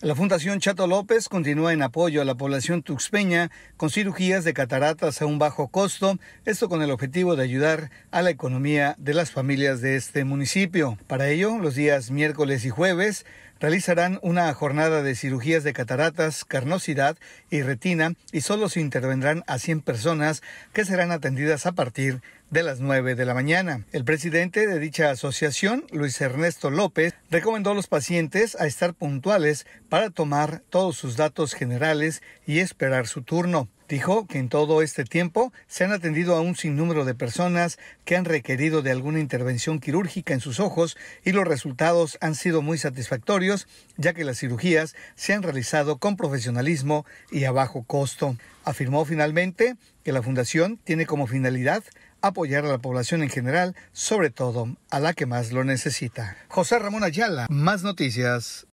La Fundación Chato López continúa en apoyo a la población tuxpeña con cirugías de cataratas a un bajo costo, esto con el objetivo de ayudar a la economía de las familias de este municipio. Para ello, los días miércoles y jueves realizarán una jornada de cirugías de cataratas, carnosidad y retina y solo se intervendrán a 100 personas que serán atendidas a partir de las 9 de la mañana. El presidente de dicha asociación, Luis Ernesto López, recomendó a los pacientes a estar puntuales para tomar todos sus datos generales y esperar su turno. Dijo que en todo este tiempo se han atendido a un sinnúmero de personas que han requerido de alguna intervención quirúrgica en sus ojos y los resultados han sido muy satisfactorios, ya que las cirugías se han realizado con profesionalismo y a bajo costo. Afirmó finalmente que la fundación tiene como finalidad apoyar a la población en general, sobre todo a la que más lo necesita. José Ramón Ayala, más noticias